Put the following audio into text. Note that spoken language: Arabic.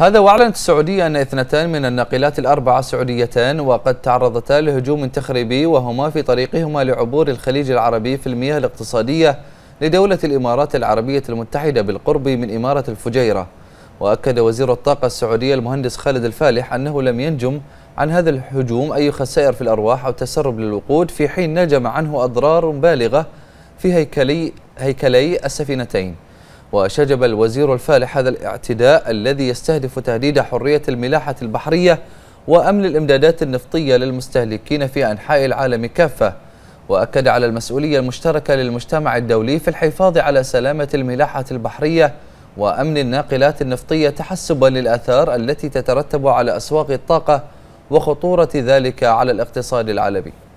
هذا وأعلنت السعودية أن اثنتان من الناقلات الأربعة سعوديتان وقد تعرضتا لهجوم تخريبي وهما في طريقهما لعبور الخليج العربي في المياه الاقتصادية لدولة الإمارات العربية المتحدة بالقرب من إمارة الفجيرة وأكد وزير الطاقة السعودية المهندس خالد الفالح أنه لم ينجم عن هذا الهجوم أي خسائر في الأرواح أو تسرب للوقود في حين نجم عنه أضرار بالغة في هيكلي, هيكلي السفينتين وشجب الوزير الفالح هذا الاعتداء الذي يستهدف تهديد حرية الملاحة البحرية وأمن الإمدادات النفطية للمستهلكين في أنحاء العالم كافة وأكد على المسؤولية المشتركة للمجتمع الدولي في الحفاظ على سلامة الملاحة البحرية وأمن الناقلات النفطية تحسبا للآثار التي تترتب على أسواق الطاقة وخطورة ذلك على الاقتصاد العالمي